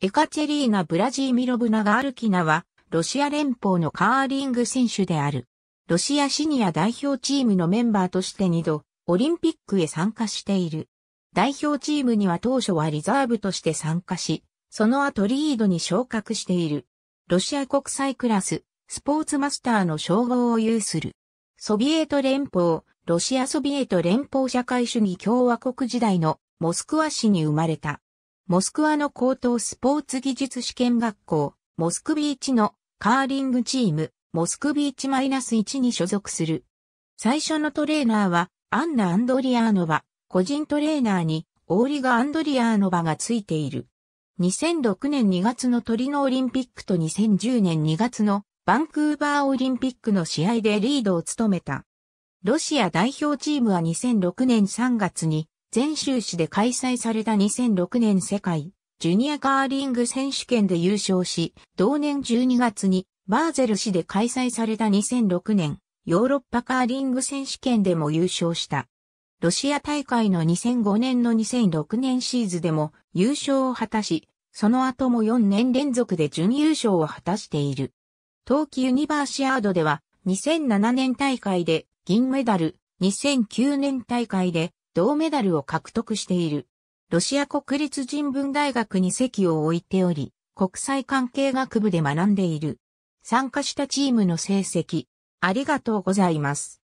エカチェリーナ・ブラジーミロブナ・ガールキナは、ロシア連邦のカーリング選手である。ロシアシニア代表チームのメンバーとして二度、オリンピックへ参加している。代表チームには当初はリザーブとして参加し、その後リードに昇格している。ロシア国際クラス、スポーツマスターの称号を有する。ソビエト連邦、ロシアソビエト連邦社会主義共和国時代のモスクワ市に生まれた。モスクワの高等スポーツ技術試験学校、モスクビーチのカーリングチーム、モスクビーチ -1 に所属する。最初のトレーナーは、アンナ・アンドリアーノバ、個人トレーナーに、オーリガ・アンドリアーノバがついている。2006年2月のトリノオリンピックと2010年2月のバンクーバーオリンピックの試合でリードを務めた。ロシア代表チームは2006年3月に全州市で開催された2006年世界ジュニアカーリング選手権で優勝し、同年12月にバーゼル市で開催された2006年ヨーロッパカーリング選手権でも優勝した。ロシア大会の2005年の2006年シーズでも優勝を果たし、その後も4年連続で準優勝を果たしている。冬季ユニバーシアードでは2007年大会で銀メダル、2009年大会で銅メダルを獲得している。ロシア国立人文大学に席を置いており、国際関係学部で学んでいる。参加したチームの成績、ありがとうございます。